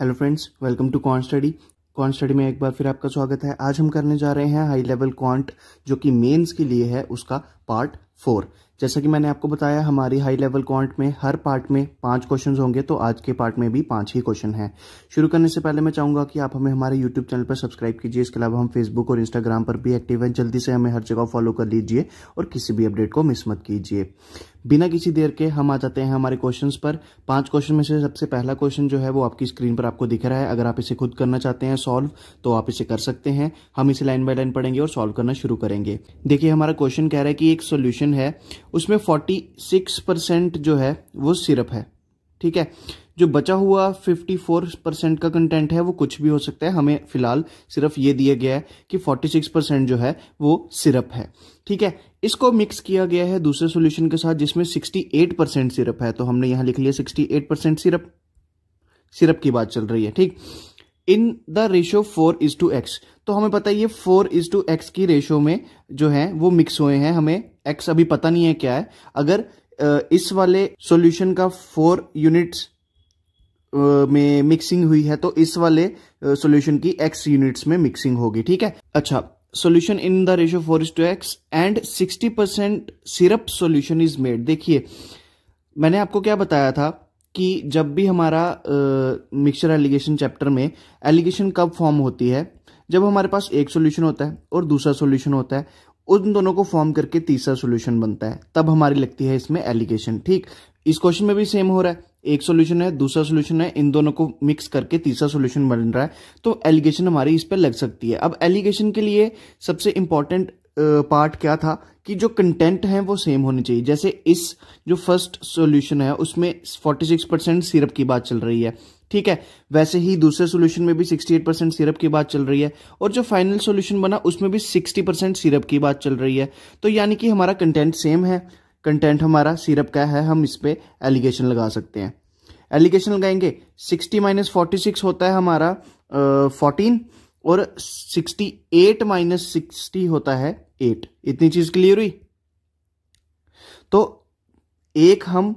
hello friends welcome to con study con study में एक बार फिर आपका स्वागत है आज हम करने जा रहे हैं हाई लेवल क्वांट जो कि मेंस के लिए है उसका पार्ट फोर जैसा कि मैंने आपको बताया हमारी हाई लेवल क्वांट में हर पार्ट में पांच क्वेश्चंस होंगे तो आज के पार्ट में भी पांच ही क्वेश्चन हैं शुरू करने से पहले मैं चाहूंगा कि आप हमें हमारे यूट्यूब चैनल पर सब्सक्राइब कीजिए इसके अलावा हम फेसबुक और इंस्टाग्राम पर भी एक्टिव हैं जल्दी से हमें हर जगह फॉलो कर लीजिए और किसी भी अपडेट को मिस मत कीजिए बिना किसी देर के हम आ जाते हैं हमारे क्वेश्चंस पर पांच क्वेश्चन में से सबसे पहला क्वेश्चन जो है वो आपकी स्क्रीन पर आपको दिख रहा है अगर आप इसे खुद करना चाहते हैं सॉल्व तो आप इसे कर सकते हैं हम इसे लाइन बाय लाइन पढ़ेंगे और सॉल्व करना शुरू करेंगे देखिए हमारा क्वेश्चन कह रहा है कि एक सोल्यूशन पोर्शन है उसमें 46 परसेंट जो है वो सिरप है ठीक है जो बचा हुआ 54 परसेंट का कंटेंट है वो कुछ भी हो सकता है हमें फिलहाल सिर्फ ये दिया गया है कि 46 परसेंट जो है वो सिरप है ठीक है इसको मिक्स किया गया है दूसरे सॉल्यूशन के साथ जिसमें 68 परसेंट सिरप है तो हमने यहां लिख लिया 68 परसेंट सिरप सिरप की बात चल रही है ठीक in the ratio four is to x तो हमें पता है ये फोर इज टू एक्स की रेशियो में जो है वो मिक्स हुए हैं हमें एक्स अभी पता नहीं है क्या है अगर इस वाले सॉल्यूशन का फोर यूनिट्स में मिक्सिंग हुई है तो इस वाले सॉल्यूशन की एक्स यूनिट्स में मिक्सिंग होगी ठीक है अच्छा solution in the ratio four is to x and sixty percent syrup solution is made देखिए मैंने आपको क्या बताया था कि जब भी हमारा मिक्सचर एलिगेशन चैप्टर में एलिगेशन कब फॉर्म होती है जब हमारे पास एक सॉल्यूशन होता है और दूसरा सॉल्यूशन होता है उन दोनों को फॉर्म करके तीसरा सोल्यूशन बनता है तब हमारी लगती है इसमें एलिगेशन ठीक इस क्वेश्चन में भी सेम हो रहा है एक सोल्यूशन है दूसरा सोल्यूशन है इन दोनों को मिक्स करके तीसरा सोल्यूशन बन रहा है तो एलिगेशन हमारी इस पर लग सकती है अब एलिगेशन के लिए सबसे इंपॉर्टेंट पार्ट क्या था कि जो कंटेंट है वो सेम होनी चाहिए जैसे इस जो फर्स्ट सॉल्यूशन है उसमें 46 परसेंट सिरप की बात चल रही है ठीक है वैसे ही दूसरे सोल्यूशन में भी 68 परसेंट सिरप की बात चल रही है और जो फाइनल सोल्यूशन बना उसमें भी 60 परसेंट सिरप की बात चल रही है तो यानी कि हमारा कंटेंट सेम है कंटेंट हमारा सिरप का है हम इस पर एलिगेशन लगा सकते हैं एलिगेशन लगाएंगे 60 माइनस फोर्टी होता है हमारा फोर्टीन और 68 माइनस सिक्सटी होता है एट इतनी चीज़ क्लियर हुई तो एक हम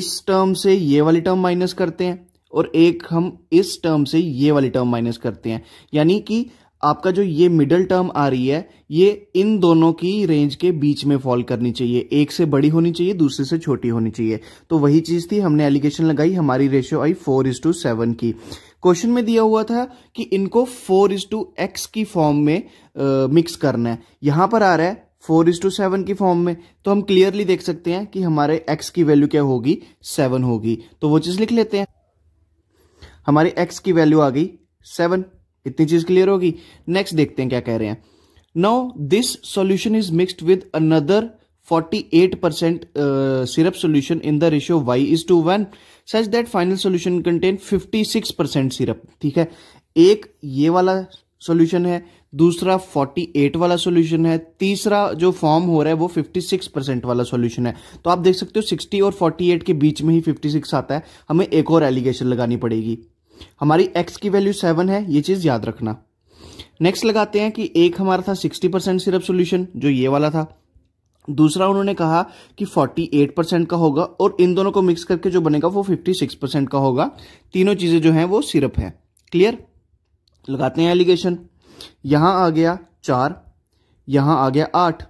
इस टर्म से ये वाली टर्म माइनस करते हैं और एक हम इस टर्म से ये वाली टर्म माइनस करते हैं यानी कि आपका जो ये मिडल टर्म आ रही है ये इन दोनों की रेंज के बीच में फॉल करनी चाहिए एक से बड़ी होनी चाहिए दूसरे से छोटी होनी चाहिए तो वही चीज थी हमने एलिगेशन लगाई हमारी रेशियो आई फोर इज टू सेवन की क्वेश्चन में दिया हुआ था कि इनको फोर इज टू एक्स की फॉर्म में मिक्स करना है यहां पर आ रहा है फोर इज टू सेवन की फॉर्म में तो हम क्लियरली देख सकते हैं कि हमारे एक्स की वैल्यू क्या होगी सेवन होगी तो वो चीज लिख लेते हैं हमारी एक्स की वैल्यू आ गई सेवन इतनी चीज क्लियर होगी नेक्स्ट देखते हैं क्या कह रहे हैं now this solution is mixed with another 48% percent syrup solution in the ratio y is to one such that final solution contain 56% percent syrup ठीक है एक ये वाला सोल्यूशन है दूसरा 48 वाला सोल्यूशन है तीसरा जो फॉर्म हो रहा है वो 56 परसेंट वाला सोल्यूशन है तो आप देख सकते हो 60 और 48 के बीच में ही 56 आता है हमें एक और एलिगेशन लगानी पड़ेगी हमारी एक्स की वैल्यू सेवन है ये चीज़ याद रखना नेक्स्ट लगाते हैं कि एक हमारा था सिक्सटी परसेंट सिरप सोल्यूशन जो ये वाला था दूसरा उन्होंने कहा कि 48 परसेंट का होगा और इन दोनों को मिक्स करके जो बनेगा वो 56 परसेंट का होगा तीनों चीज़ें जो हैं वो सिरप है क्लियर लगाते हैं एलिगेशन यहां आ गया चार यहां आ गया आठ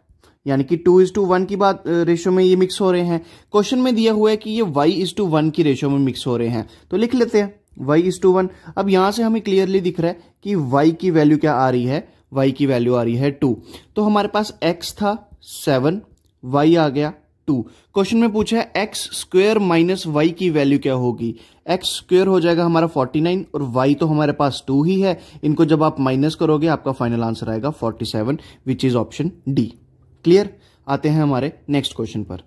यानी कि टू इज टू वन की बात रेशो में ये मिक्स हो रहे हैं क्वेश्चन में दिया हुआ है कि ये वाई इज टू वन की रेशो में मिक्स हो रहे हैं तो लिख लेते हैं वाई इज टू वन अब यहां से हमें क्लियरली दिख रहा है कि वाई की वैल्यू क्या आ रही है वाई की वैल्यू आ रही है टू तो हमारे पास एक्स था सेवन वाई आ गया टू क्वेश्चन में पूछा है एक्स स्क्वेयर माइनस वाई की वैल्यू क्या होगी एक्स स्क्वेयर हो जाएगा हमारा फोर्टी नाइन और वाई तो हमारे पास टू ही है इनको जब आप माइनस करोगे आपका फाइनल आंसर आएगा forty seven which is option D clear आते हैं हमारे नेक्स्ट क्वेश्चन पर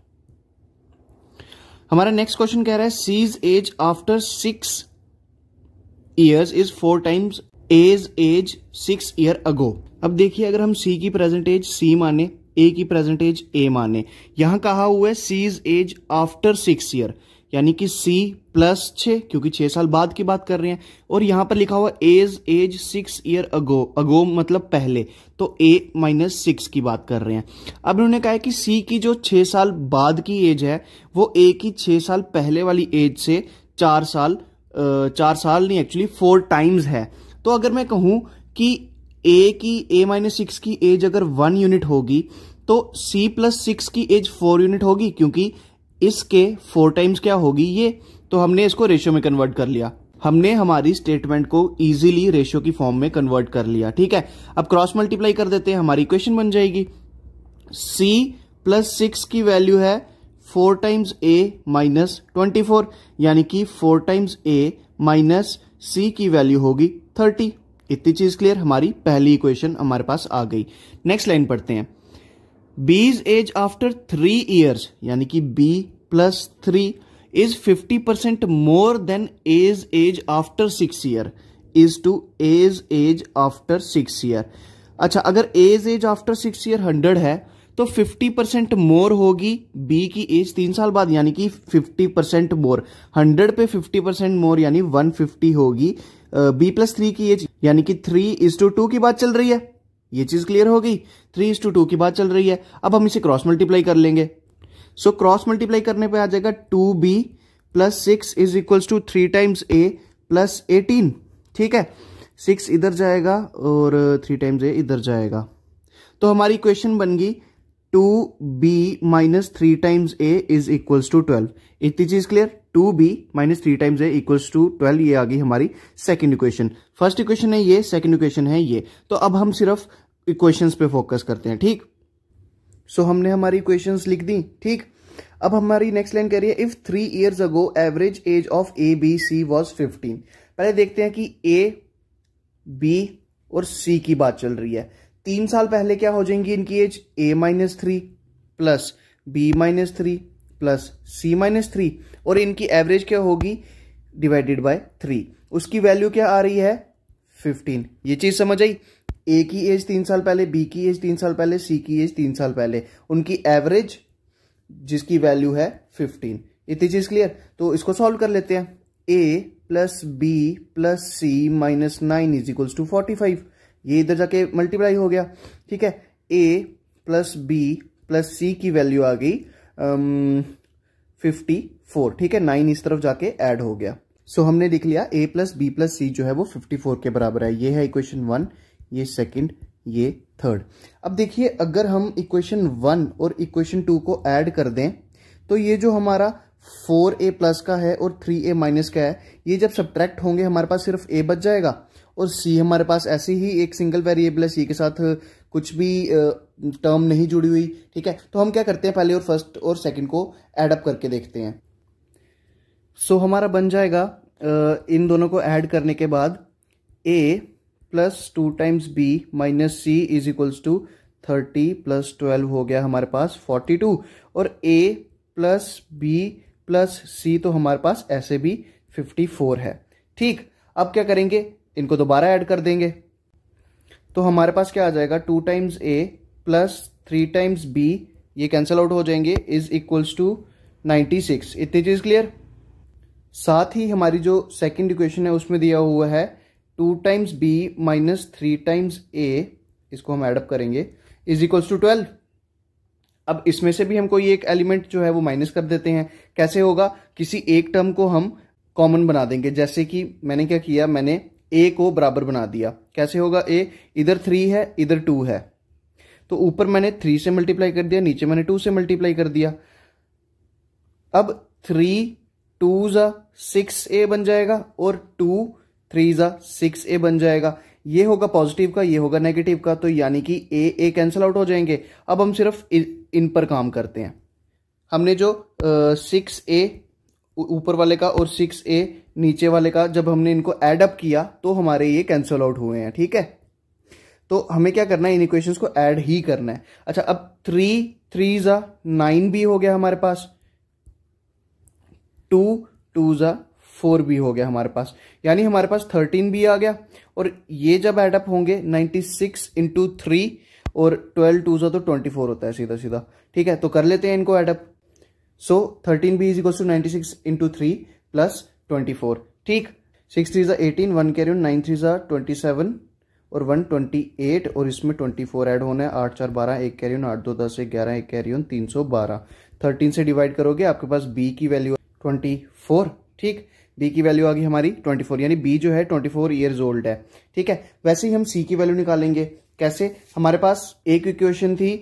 हमारा नेक्स्ट क्वेश्चन कह रहा है C's age after six years is four times age age six year ago अब देखिए अगर हम सी की प्रेजेंटेज सी माने ए की प्रेजेंटेज ए माने यहां कहा हुआ है C is age after six year यानी कि सी प्लस छ क्योंकि छह साल बाद की बात कर रहे हैं और यहां पर लिखा हुआ age age six year ago ago मतलब पहले तो ए माइनस सिक्स की बात कर रहे हैं अब इन्होंने कहा है कि सी की जो छह साल बाद की एज है वो ए की छह साल पहले वाली एज से चार साल चार साल नहीं एक्चुअली फोर टाइम्स है तो अगर मैं कहूं कि ए की ए माइनस सिक्स की एज अगर वन यूनिट होगी तो सी प्लस सिक्स की एज फोर यूनिट होगी क्योंकि इसके फोर टाइम्स क्या होगी ये तो हमने इसको रेशियो में कन्वर्ट कर लिया हमने हमारी स्टेटमेंट को इजीली रेशियो की फॉर्म में कन्वर्ट कर लिया ठीक है अब क्रॉस मल्टीप्लाई कर देते हैं हमारी इक्वेशन बन जाएगी सी प्लस सिक्स की वैल्यू है four times A minus twenty four यानी कि four times A minus C की वैल्यू होगी थर्टी इतनी चीज क्लियर हमारी पहली इक्वेशन हमारे पास आ गई नेक्स्ट लाइन पढ़ते हैं बीज एज आफ्टर थ्री ईयर्स यानी कि B plus three is fifty percent more than age age after six year is two age age after six year अच्छा अगर age age after six year hundred है तो 50 percent more होगी B की as तीन साल बाद यानी कि 50 परसेंट मोर हंड्रेड पे 50 परसेंट मोर यानी 150 होगी बी प्लस थ्री की एज यानी कि थ्री इज टू टू की बात चल रही है ये चीज क्लियर हो गई थ्री इज टू टू की बात चल रही है अब हम इसे क्रॉस मल्टीप्लाई कर लेंगे सो क्रॉस मल्टीप्लाई करने पर आ जाएगा two B plus six is equals to three times A plus eighteen ठीक है सिक्स इधर जाएगा और थ्री टाइम्स ए इधर जाएगा तो हमारी क्वेश्चन बन गई two B minus three times A is equals to twelve इतनी चीज clear two B minus three times A equals to twelve ये आ गई हमारी सेकेंड इक्वेशन फर्स्ट इक्वेशन है ये सेकंड इक्वेशन है ये तो अब हम सिर्फ इक्वेशन पे फोकस करते हैं ठीक सो so, हमने हमारी इक्वेशन लिख दी ठीक अब हमारी नेक्स्ट लाइन कह रही है if three years ago average age of A B C was fifteen पहले देखते हैं कि ए बी और सी की बात चल रही है तीन साल पहले क्या हो जाएंगी इनकी age A minus three plus B minus three plus C minus three और इनकी एवरेज क्या होगी डिवाइडेड बाय थ्री उसकी वैल्यू क्या आ रही है फिफ्टीन ये चीज़ समझ आई ए की एज तीन साल पहले बी की एज तीन साल पहले सी की एज तीन साल पहले उनकी एवरेज जिसकी वैल्यू है फिफ्टीन इतनी चीज़ क्लियर तो इसको सॉल्व कर लेते हैं A plus B plus C minus nine is equals to forty five ये इधर जाके मल्टीप्लाई हो गया ठीक है A plus B plus C की वैल्यू आ गई फिफ्टी um, फोर ठीक है नाइन इस तरफ जाके ऐड हो गया सो so, हमने लिख लिया A plus B plus C जो है वो फिफ्टी फोर के बराबर है ये है इक्वेशन वन ये सेकंड ये थर्ड अब देखिए अगर हम इक्वेशन वन और इक्वेशन टू को ऐड कर दें तो ये जो हमारा फोर ए प्लस का है और थ्री ए माइनस का है ये जब सब्ट्रैक्ट होंगे हमारे पास सिर्फ ए बच जाएगा और सी हमारे पास ऐसे ही एक सिंगल वेरिएबल है सी के साथ कुछ भी टर्म नहीं जुड़ी हुई ठीक है तो हम क्या करते हैं पहले और फर्स्ट और सेकंड को एडअप करके देखते हैं सो so, हमारा बन जाएगा इन दोनों को ऐड करने के बाद A plus two times B minus C is equals to thirty plus twelve हो गया हमारे पास फोर्टी टू और A plus B plus C तो हमारे पास ऐसे भी फिफ्टी फोर है ठीक अब क्या करेंगे इनको दोबारा ऐड कर देंगे तो हमारे पास क्या आ जाएगा two times A plus three times B ये कैंसिल आउट हो जाएंगे is equals to ninety six इतनी चीज़ क्लियर साथ ही हमारी जो सेकंड इक्वेशन है उसमें दिया हुआ है two times B minus three times A इसको हम एडअप करेंगे इज इक्वल्स टू ट्वेल्व अब इसमें से भी हमको ये एक एलिमेंट जो है वो माइनस कर देते हैं कैसे होगा किसी एक टर्म को हम कॉमन बना देंगे जैसे कि मैंने क्या किया मैंने ए को बराबर बना दिया कैसे होगा ए इधर थ्री है इधर टू है तो ऊपर मैंने थ्री से मल्टीप्लाई कर दिया नीचे मैंने टू से मल्टीप्लाई कर दिया अब थ्री टू ज़ा सिक्स ए बन जाएगा और टू थ्री ज़ा सिक्स ए बन जाएगा ये होगा पॉजिटिव का ये होगा नेगेटिव का तो यानी कि ए ए कैंसिल आउट हो जाएंगे अब हम सिर्फ इन पर काम करते हैं हमने जो सिक्स ए ऊपर वाले का और सिक्स ए नीचे वाले का जब हमने इनको एडअप किया तो हमारे ये कैंसल आउट हुए हैं ठीक है तो हमें क्या करना है इन इक्वेशन को एड ही करना है अच्छा अब थ्री थ्री ज़ा नाइन भी हो गया हमारे पास टू टू ज़ा फोर भी हो गया हमारे पास यानी हमारे पास थर्टीन भी आ गया और ये जब एडअप होंगे नाइन्टी सिक्स इंटू थ्री और ट्वेल्व टू ज़ा तो ट्वेंटी फोर होता है सीधा सीधा ठीक है तो कर लेते हैं इनको add up thirteen B is equal to ninety six into three plus twenty four ठीक सिक्स थ्री ज़ा eighteen one carrying nine three ज़ा ट्वेंटी सेवन और वन ट्वेंटी एट और इसमें ट्वेंटी फोर एड होना है आठ चार बारह एक कैरियन आठ दो दस एक ग्यारह एक कैरियन तीन सौ बारह थर्टीन से डिवाइड करोगे आपके पास बी की वैल्यू ट्वेंटी फोर ठीक बी की वैल्यू आ गई हमारी ट्वेंटी फोर यानी बी जो है ट्वेंटी फोर ईयर्स ओल्ड है ठीक है वैसे ही हम सी की वैल्यू निकालेंगे कैसे हमारे पास एक इक्वेशन थी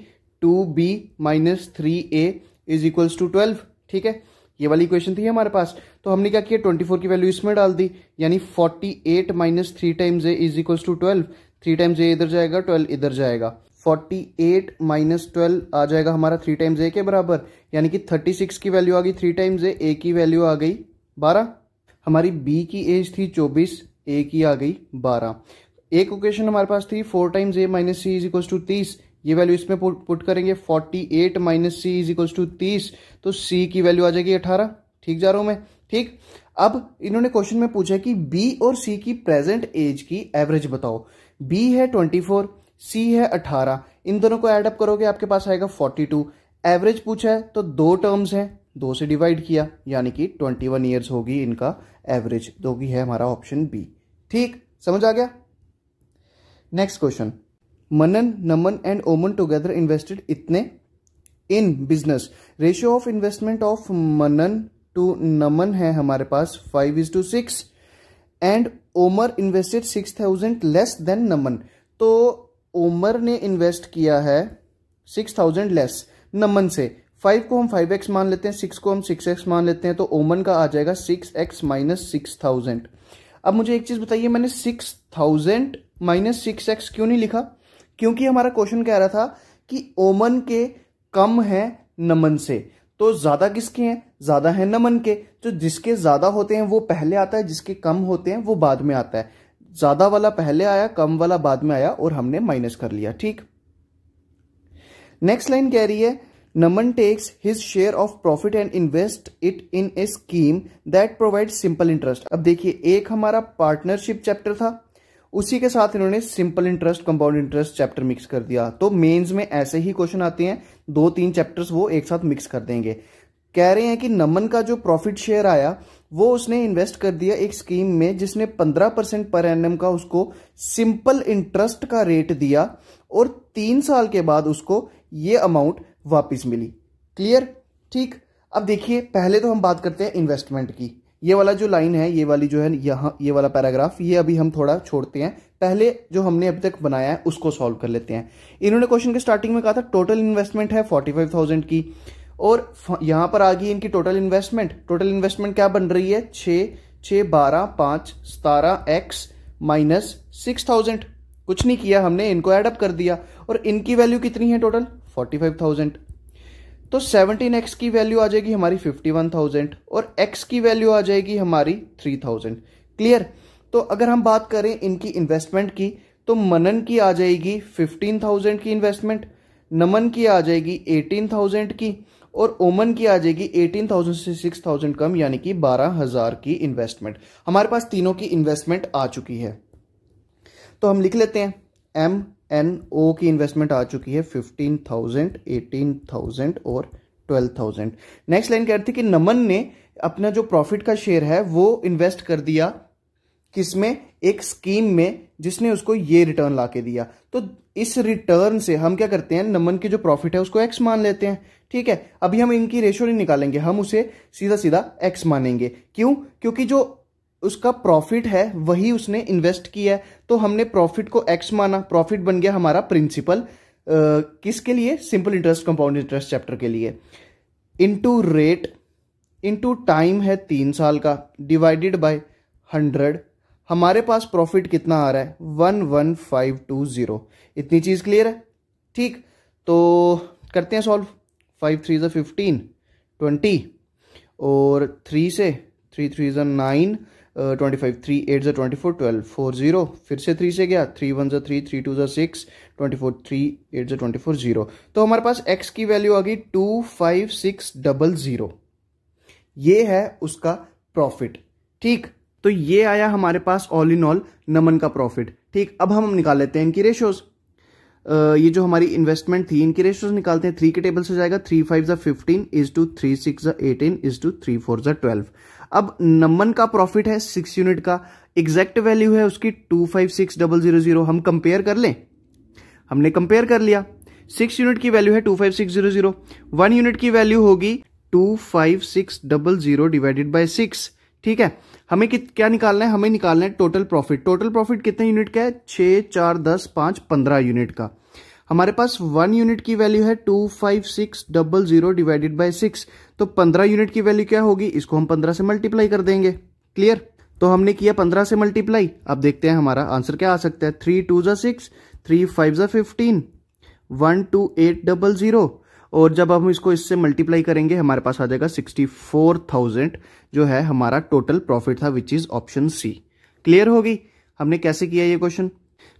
two B minus three A is equals to twelve ठीक है ये वाली इक्वेशन थी हमारे पास तो हमने क्या किया ट्वेंटी फोर की वैल्यू इसमें डाल दी यानी forty eight minus three times A is equals to twelve three times A इधर जाएगा ट्वेल्व इधर जाएगा फोर्टी एट माइनस ट्वेल्व आ जाएगा हमारा थ्री टाइम्स ए के बराबर यानी कि थर्टी सिक्स की वैल्यू आ गई थ्री टाइम्स ए ए की वैल्यू आ गई बारह हमारी बी की एज थी चौबीस ए की आ गई बारह एक ओकेशन हमारे पास थी four times A minus C is equals to तीस ये वैल्यू इसमें पुट, करेंगे forty eight minus C is equal to तीस तो सी की वैल्यू आ जाएगी अठारह ठीक जा रहा हूं मैं ठीक अब इन्होंने क्वेश्चन में पूछा कि बी और सी की प्रेजेंट एज की एवरेज बताओ बी है ट्वेंटी फोर सी है अठारह इन दोनों को एडअप करोगे आपके पास आएगा फोर्टी टू एवरेज पूछा है तो दो टर्म्स हैं दो से डिवाइड किया यानी कि ट्वेंटी वन ईयर्स होगी इनका एवरेज दो की है हमारा ऑप्शन बी ठीक समझ आ गया next question Manan Naman and Oman together invested इतने in business ratio of investment of Manan to Naman है हमारे पास five is to six and Omar invested six thousand less than Naman तो ओमर ने इन्वेस्ट किया है सिक्स थाउजेंड लेस नमन से फाइव को हम फाइव एक्स मान लेते हैं सिक्स को हम सिक्स एक्स मान लेते हैं तो ओमन का आ जाएगा six x minus six thousand अब मुझे एक चीज बताइए मैंने six thousand minus six x क्यों नहीं लिखा क्योंकि हमारा क्वेश्चन कह रहा था कि ओमन के कम है नमन से तो ज्यादा किसके हैं ज्यादा है नमन के तो जिसके ज्यादा होते हैं वो पहले आता है जिसके कम होते हैं वो बाद में आता है ज्यादा वाला पहले आया कम वाला बाद में आया और हमने माइनस कर लिया ठीक नेक्स्ट लाइन कह रही है Naman takes his share of profit and invest it in a scheme that provide simple interest अब देखिए एक हमारा पार्टनरशिप चैप्टर था उसी के साथ इन्होंने simple interest compound interest chapter mix कर दिया तो मेंस में ऐसे ही क्वेश्चन आते हैं दो तीन चैप्टर्स वो एक साथ मिक्स कर देंगे कह रहे हैं कि नमन का जो प्रॉफिट शेयर आया वो उसने इन्वेस्ट कर दिया एक स्कीम में जिसने 15 परसेंट पर एन का उसको सिंपल इंटरेस्ट का रेट दिया और तीन साल के बाद उसको ये अमाउंट वापिस मिली क्लियर ठीक अब देखिए पहले तो हम बात करते हैं इन्वेस्टमेंट की ये वाला जो लाइन है ये वाली जो है यहाँ ये वाला पैराग्राफ ये अभी हम थोड़ा छोड़ते हैं पहले जो हमने अभी तक बनाया है उसको सॉल्व कर लेते हैं इन्होंने क्वेश्चन के स्टार्टिंग में कहा था टोटल इन्वेस्टमेंट है फोर्टी फाइव थाउजेंड की और यहाँ पर आ गई इनकी टोटल इन्वेस्टमेंट टोटल इन्वेस्टमेंट क्या बन रही है छ छ बारह पाँच सतारह एक्स माइनस सिक्स थाउजेंड कुछ नहीं किया हमने इनको एडअप कर दिया और इनकी वैल्यू कितनी है टोटल फोर्टी फाइव थाउजेंड तो 17x की वैल्यू आ जाएगी हमारी 51,000 और x की वैल्यू आ जाएगी हमारी 3,000 क्लियर तो अगर हम बात करें इनकी इन्वेस्टमेंट की तो मनन की आ जाएगी 15,000 की इन्वेस्टमेंट नमन की आ जाएगी 18,000 की और ओमन की आ जाएगी 18,000 से 6,000 कम यानी कि 12,000 की इन्वेस्टमेंट हमारे पास तीनों की इन्वेस्टमेंट आ चुकी है तो हम लिख लेते हैं एम एन ओ की इन्वेस्टमेंट आ चुकी है फिफ्टीन थाउजेंड एटीन थाउजेंड और ट्वेल्व थाउजेंड नेक्स्ट लाइन थी कि नमन ने अपना जो प्रॉफिट का शेयर है वो इन्वेस्ट कर दिया किसमें एक स्कीम में जिसने उसको ये रिटर्न ला के दिया तो इस रिटर्न से हम क्या करते हैं नमन के जो प्रॉफिट है उसको एक्स मान लेते हैं ठीक है अभी हम इनकी रेशो नहीं निकालेंगे हम उसे सीधा सीधा एक्स मानेंगे क्यों क्योंकि जो उसका प्रॉफिट है वही उसने इन्वेस्ट किया है तो हमने प्रॉफिट को एक्स माना प्रॉफिट बन गया हमारा प्रिंसिपल किसके लिए simple interest compound interest chapter के लिए इनटू रेट इनटू टाइम है तीन साल का डिवाइडेड बाय हंड्रेड हमारे पास प्रॉफिट कितना आ रहा है one one five two zero इतनी चीज़ क्लियर है ठीक तो करते हैं सॉल्व फाइव थ्री जो फिफ्टीन ट्वेंटी और थ्री से थ्री थ्री जो nine twenty five three eight ज़ा twenty four twelve four zero फिर से थ्री से गया थ्री वन ज़ा थ्री थ्री टू ज़ा six twenty four three eight ज़ा ट्वेंटी फोर जीरो तो हमारे पास एक्स की वैल्यू आ गई to five six double zero ये है उसका प्रॉफिट ठीक तो ये आया हमारे पास ऑल इन ऑल नमन का प्रॉफिट ठीक अब हम निकाल लेते हैं इनकी रेशोज़ ये जो हमारी इन्वेस्टमेंट थी इनकी रेशियोज निकालते हैं थ्री के टेबल से जाएगा थ्री फाइव ज fifteen is to three six eighteen is to three four ज ट्वेल्व अब नमन का प्रॉफिट है सिक्स यूनिट का एग्जैक्ट वैल्यू है उसकी two five six double zero zero हम कंपेयर कर लें हमने कंपेयर कर लिया सिक्स यूनिट की वैल्यू है two five six zero zero one unit की वैल्यू होगी two five six double zero divided by six ठीक है हमें कित क्या निकालना है हमें निकालना है टोटल प्रॉफिट टोटल प्रॉफिट कितने यूनिट का है छह चार दस पांच पंद्रह यूनिट का हमारे पास वन यूनिट की वैल्यू है two five six double zero divided by six तो पंद्रह यूनिट की वैल्यू क्या होगी इसको हम पंद्रह से मल्टीप्लाई कर देंगे क्लियर तो हमने किया पंद्रह से मल्टीप्लाई अब देखते हैं हमारा आंसर क्या आ सकता है थ्री टू जो सिक्स थ्री फाइव जो fifteen one two eight double zero और जब हम इसको इससे मल्टीप्लाई करेंगे हमारे पास आ जाएगा सिक्सटी फोर थाउजेंड जो है हमारा टोटल प्रॉफिट था which is option C clear होगी हमने कैसे किया ये क्वेश्चन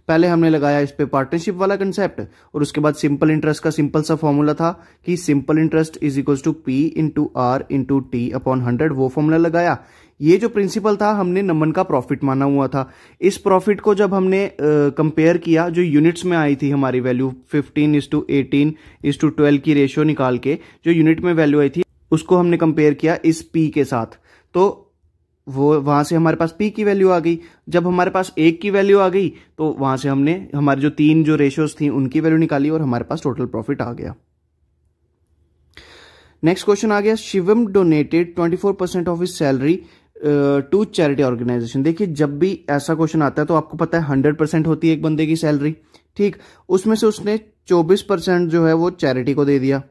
पहले हमने लगाया इस पे पार्टनरशिप वाला कंसेप्ट और उसके बाद सिंपल इंटरेस्ट का सिंपल सा फॉर्मूला था कि simple interest is equal to P into R into T upon hundred वो फॉर्मूला लगाया ये जो प्रिंसिपल था हमने नमन का प्रॉफिट माना हुआ था इस प्रॉफिट को जब हमने कंपेयर uh, किया जो यूनिट्स में आई थी हमारी value fifteen is to eighteen is to twelve की रेशियो निकाल के जो यूनिट में वैल्यू आई थी उसको हमने कंपेयर किया इस पी के साथ तो वो वहां से हमारे पास पी की वैल्यू आ गई जब हमारे पास एक की वैल्यू आ गई तो वहां से हमने हमारे जो तीन जो रेशियोज थी उनकी वैल्यू निकाली और हमारे पास टोटल प्रॉफिट आ गया नेक्स्ट क्वेश्चन आ गया Shivam donated 24 percent of is salary to charity organisation देखिए जब भी ऐसा क्वेश्चन आता है तो आपको पता है हंड्रेड परसेंट होती है एक बंदे की सैलरी ठीक उसमें से उसने चौबीस परसेंट जो है वो चैरिटी को दे दिया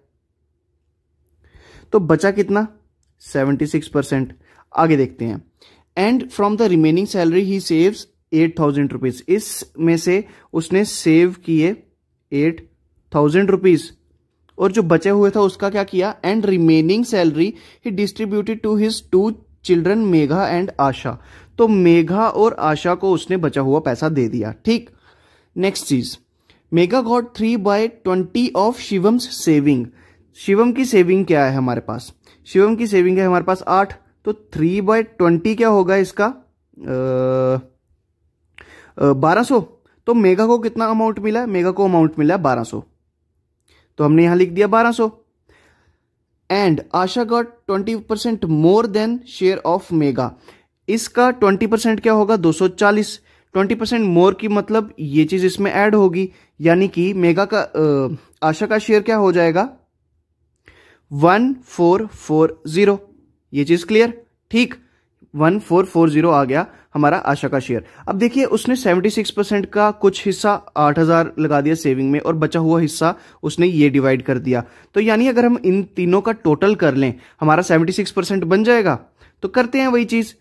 तो बचा कितना सेवेंटी सिक्स परसेंट आगे देखते हैं and from the remaining salary he saves eight thousand rupees इसमें से उसने सेव किए एट थाउजेंड रुपीज और जो बचे हुए था उसका क्या किया and remaining salary he distributed to his two children Megha and Asha तो मेघा और आशा को उसने बचा हुआ पैसा दे दिया ठीक नेक्स्ट चीज Megha got three by twenty of Shivam's saving Shivam की सेविंग क्या है हमारे पास शिवम की सेविंग है हमारे पास आठ तो थ्री बाय ट्वेंटी क्या होगा इसका बारह सो तो मेगा को कितना अमाउंट मिला है मेगा को अमाउंट मिला है बारह सो तो हमने यहां लिख दिया बारह so and Asha got twenty percent more than share of Megha इसका ट्वेंटी परसेंट क्या होगा दो सौ चालीस ट्वेंटी परसेंट मोर की मतलब ये चीज इसमें ऐड होगी यानी कि मेगा का आ, आशा का शेयर क्या हो जाएगा वन फोर फोर जीरो ये चीज क्लियर ठीक वन फोर फोर जीरो आ गया हमारा आशा का शेयर अब देखिए उसने सेवेंटी सिक्स परसेंट का कुछ हिस्सा आठ हजार लगा दिया सेविंग में और बचा हुआ हिस्सा उसने ये डिवाइड कर दिया तो यानी अगर हम इन तीनों का टोटल कर लें हमारा सेवेंटी सिक्स परसेंट बन जाएगा तो करते हैं वही चीज़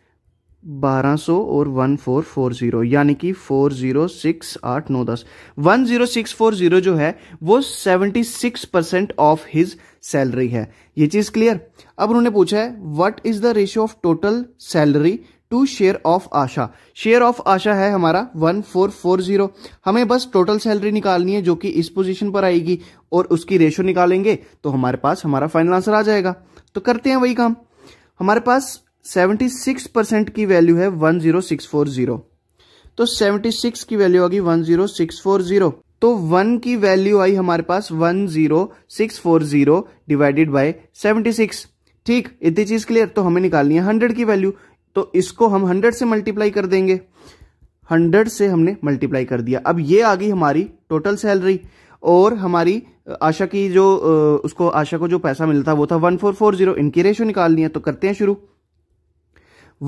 बारह और वन फोर फोर जीरो यानी कि फोर जीरो सिक्स आठ दस one zero six four zero जो है वो seventy six percent of his salary है ये चीज क्लियर अब उन्होंने पूछा है what is the ratio of total salary to share of Asha share of Asha है हमारा वन फोर फोर जीरो हमें बस टोटल सैलरी निकालनी है जो कि इस पोजीशन पर आएगी और उसकी रेशियो निकालेंगे तो हमारे पास हमारा फाइनल आंसर आ जाएगा तो करते हैं वही काम हमारे पास सेवेंटी सिक्स परसेंट की वैल्यू है one zero six four zero तो सेवेंटी सिक्स की वैल्यू आ गई one zero six four zero तो वन की वैल्यू आई हमारे पास one zero six four zero divided by seventy six ठीक इतनी चीज क्लियर तो हमें निकालनी है हंड्रेड की वैल्यू तो इसको हम हंड्रेड से मल्टीप्लाई कर देंगे हंड्रेड से हमने मल्टीप्लाई कर दिया अब ये आ गई हमारी टोटल सैलरी और हमारी आशा की जो उसको आशा को जो पैसा मिलता था वो था वन फोर फोर जीरो इनकी रेशो निकालनी है तो करते हैं शुरू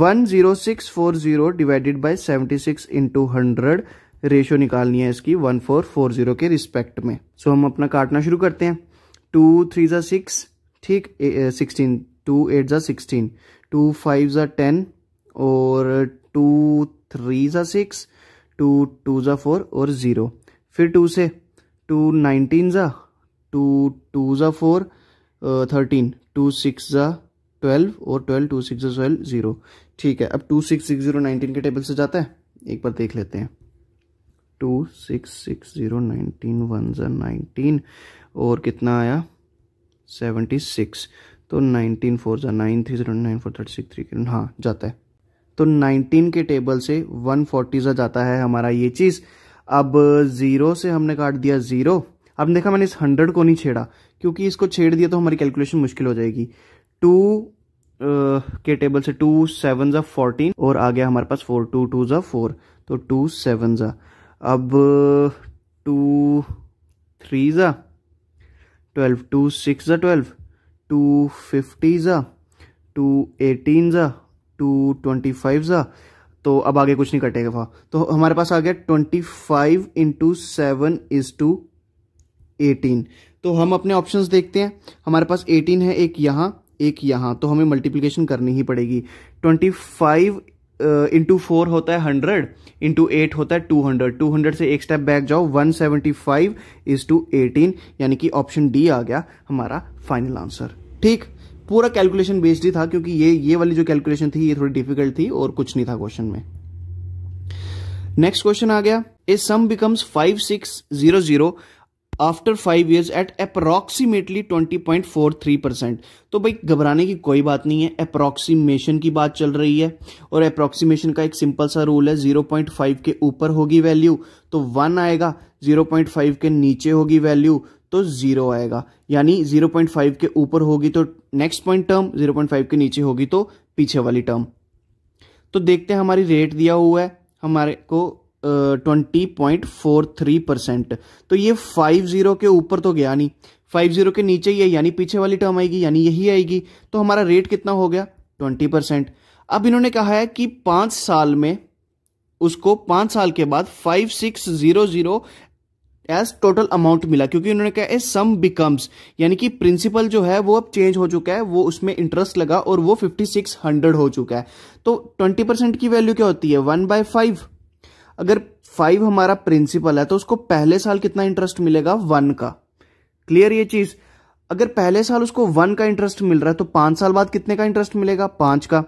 one zero six four zero divided by seventy six into hundred ratio निकालनी है इसकी वन फोर फोर जीरो के रिस्पेक्ट में सो so, हम अपना काटना शुरू करते हैं टू थ्री ज़ा सिक्स ठीक सिक्सटीन टू एट ज़ा सिक्सटीन टू फाइव ज़ा टेन और टू थ्री ज़ा सिक्स टू टू ज़ा फोर और ज़ीरो फिर टू से टू नाइनटीन ज़ा टू टू ज़ा फोर थर्टीन टू सिक्स ज़ा ट्वेल्व और ट्वेल्व टू सिक्स ज़ा ट्वेल्व ज़ीरो ठीक है अब two six six zero nineteen के टेबल से जाता है एक बार देख लेते हैं two six six zero nineteen one जन नाइनटीन और कितना आया सेवेंटी सिक्स तो नाइनटीन फोर जन nine three zero nine four thirty six three के हाँ जाता है तो नाइनटीन के टेबल से वन फोर्टी ज़ा जाता है हमारा ये चीज़ अब ज़ीरो से हमने काट दिया ज़ीरो अब देखा मैंने इस हंड्रेड को नहीं छेड़ा क्योंकि इसको छेड़ दिया तो हमारी कैलकुलेशन मुश्किल हो जाएगी टू के टेबल से टू सेवन ज़ा फोर्टीन और आ गया हमारे पास फोर टू टू ज़ा फोर तो टू सेवन ज़ा अब टू थ्री ज़ा ट्वेल्व टू सिक्स ज़ा ट्वेल्व टू फिफ्टी ज़ा टू एटीन ज़ा टू ट्वेंटी फाइव ज़ा तो अब आगे कुछ नहीं कटेगा वहाँ तो हमारे पास आ गया twenty five into seven is to eighteen तो हम अपने ऑप्शंस देखते हैं हमारे पास एटीन है एक यहाँ एक यहाँ तो हमें मल्टीप्लिकेशन करनी ही पड़ेगी ट्वेंटी फाइव इंटू फोर होता है हंड्रेड इंटू एट होता है टू हंड्रेड टू हंड्रेड से एक स्टेप बैक जाओ one seventy five is to eighteen यानी कि ऑप्शन डी आ गया हमारा फाइनल आंसर ठीक पूरा कैलकुलेशन बेस्ड ही था क्योंकि ये ये वाली जो कैलकुलेशन थी ये थोड़ी डिफिकल्ट थी और कुछ नहीं था क्वेश्चन में नेक्स्ट क्वेश्चन आ गया a sum becomes five six zero zero after five years at approximately twenty point four three percent तो भाई घबराने की कोई बात नहीं है अप्रॉक्सीमेशन की बात चल रही है और अप्रॉक्सीमेशन का एक सिंपल सा रूल है जीरो पॉइंट फाइव के ऊपर होगी वैल्यू तो वन आएगा जीरो पॉइंट फाइव के नीचे होगी वैल्यू तो जीरो आएगा यानी जीरो पॉइंट फाइव के ऊपर होगी तो next point term zero point five के नीचे होगी तो पीछे वाली टर्म तो देखते हैं हमारी रेट दिया हुआ है हमारे को twenty point four three percent तो ये फाइव ज़ीरो के ऊपर तो गया नहीं फाइव ज़ीरो के नीचे ही है यानी पीछे वाली टर्म आएगी यानी यही आएगी तो हमारा रेट कितना हो गया ट्वेंटी परसेंट अब इन्होंने कहा है कि पांच साल में उसको पांच साल के बाद five six zero zero as total amount मिला क्योंकि उन्होंने कहा है सम बिकम्स यानी कि प्रिंसिपल जो है वो अब चेंज हो चुका है वो उसमें इंटरेस्ट लगा और वो फिफ्टी सिक्स हंड्रेड हो चुका है तो ट्वेंटी परसेंट की वैल्यू क्या होती है वन बाय फाइव अगर फाइव हमारा प्रिंसिपल है तो उसको पहले साल कितना इंटरेस्ट मिलेगा वन का क्लियर ये चीज अगर पहले साल उसको वन का इंटरेस्ट मिल रहा है तो पांच साल बाद कितने का इंटरेस्ट मिलेगा पांच का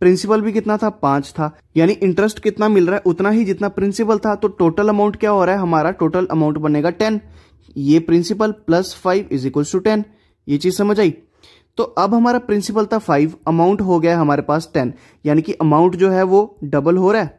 प्रिंसिपल भी कितना था पांच था यानी इंटरेस्ट कितना मिल रहा है उतना ही जितना प्रिंसिपल था तो टोटल अमाउंट क्या हो रहा है हमारा टोटल अमाउंट बनेगा टेन ये principal plus five is equal to ten ये चीज समझ आई तो अब हमारा प्रिंसिपल था फाइव अमाउंट हो गया हमारे पास टेन यानी कि अमाउंट जो है वो डबल हो रहा है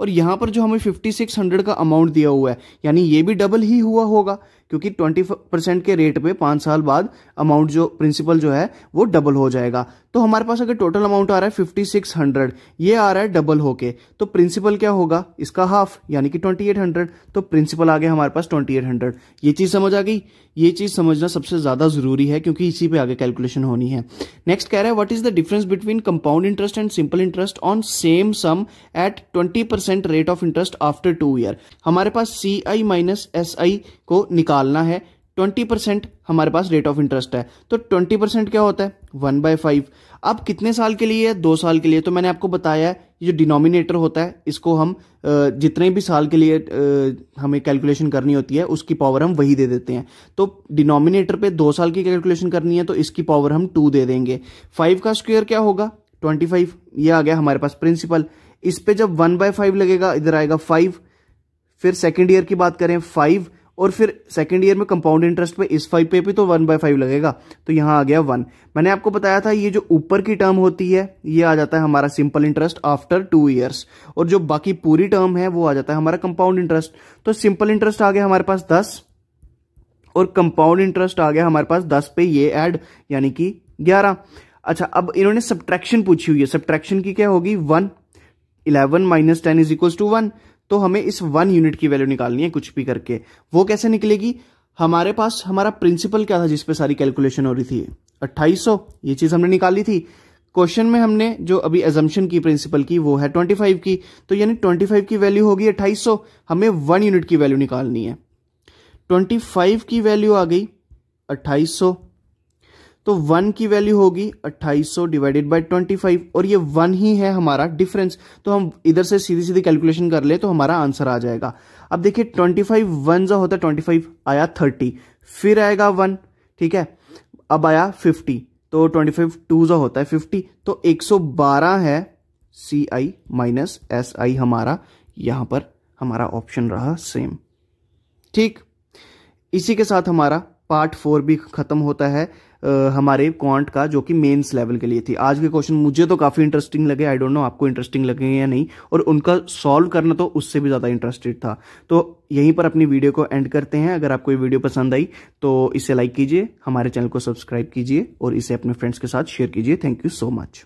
और यहाँ पर जो हमें 5600 का अमाउंट दिया हुआ है यानी ये भी डबल ही हुआ होगा क्योंकि 20 परसेंट के रेट पे पांच साल बाद अमाउंट जो प्रिंसिपल जो है वो डबल हो जाएगा तो हमारे पास अगर टोटल अमाउंट आ रहा है फिफ्टी सिक्स हंड्रेड ये आ रहा है डबल होके तो प्रिंसिपल क्या होगा इसका हाफ यानी कि ट्वेंटी एट हंड्रेड तो प्रिंसिपल आ गया हमारे पास ट्वेंटी एट हंड्रेड ये चीज़ समझ आ गई ये चीज़ समझना सबसे ज़्यादा ज़रूरी है क्योंकि इसी पे आगे कैलकुलेशन होनी है नेक्स्ट कह रहा है what is the difference between compound interest and simple interest on same sum at twenty percent rate of interest after two year हमारे पास सी आई माइनस एस आई को निकाल निकालना है 20% हमारे पास रेट ऑफ इंटरेस्ट है तो 20% क्या होता है वन बाय फाइव अब कितने साल के लिए है दो साल के लिए तो मैंने आपको बताया है ये जो डिनोमिनेटर होता है इसको हम जितने भी साल के लिए हमें कैलकुलेशन करनी होती है उसकी पावर हम वही दे देते हैं तो डिनोमिनेटर पे दो साल की कैलकुलेशन करनी है तो इसकी पावर हम टू दे देंगे फाइव का स्क्वेयर क्या होगा ट्वेंटी फाइव ये आ गया हमारे पास प्रिंसिपल इस पर जब वन बाय लगेगा इधर आएगा फाइव फिर सेकेंड ईयर की बात करें फाइव और फिर सेकंड ईयर में कंपाउंड इंटरेस्ट पे इस फाइव पे भी तो वन बाय फाइव लगेगा तो यहाँ आ गया वन मैंने आपको बताया था ये जो ऊपर की टर्म होती है ये आ जाता है हमारा simple interest after two years और जो बाकी पूरी टर्म है वो आ जाता है हमारा कंपाउंड इंटरेस्ट तो सिंपल इंटरेस्ट आ गया हमारे पास दस और कंपाउंड इंटरेस्ट आ गया हमारे पास दस पे ये एड यानी कि ग्यारह अच्छा अब इन्होंने सब्ट्रैक्शन पूछी हुई है सब्ट्रैक्शन की क्या होगी one eleven minus ten is equal to one तो हमें इस वन यूनिट की वैल्यू निकालनी है कुछ भी करके वो कैसे निकलेगी हमारे पास हमारा प्रिंसिपल क्या था जिस पे सारी कैलकुलेशन हो रही थी 2800 ये चीज हमने निकाली थी क्वेश्चन में हमने जो अभी एजम्पन की प्रिंसिपल की वो है 25 की तो यानी 25 की वैल्यू होगी 2800 हमें वन यूनिट की वैल्यू निकालनी है 25 की वैल्यू आ गई 2800 तो वन की वैल्यू होगी 2800 डिवाइडेड बाय 25 और ये वन ही है हमारा डिफरेंस तो हम इधर से सीधी सीधी कैलकुलेशन कर ले तो हमारा आंसर आ जाएगा अब देखिए 25 फाइव वन जो होता है 25 आया 30 फिर आएगा वन ठीक है अब आया 50 तो 25 फाइव टू जो होता है 50 तो 112 है सी आई माइनस एस आई हमारा यहां पर हमारा ऑप्शन रहा सेम ठीक इसी के साथ हमारा पार्ट फोर भी खत्म होता है हमारे क्वांट का जो कि मेंस लेवल के लिए थी आज के क्वेश्चन मुझे तो काफ़ी इंटरेस्टिंग लगे आई डोंट नो आपको इंटरेस्टिंग लगे या नहीं और उनका सॉल्व करना तो उससे भी ज़्यादा इंटरेस्टेड था तो यहीं पर अपनी वीडियो को एंड करते हैं अगर आपको ये वीडियो पसंद आई तो इसे लाइक कीजिए हमारे चैनल को सब्सक्राइब कीजिए और इसे अपने फ्रेंड्स के साथ शेयर कीजिए थैंक यू सो मच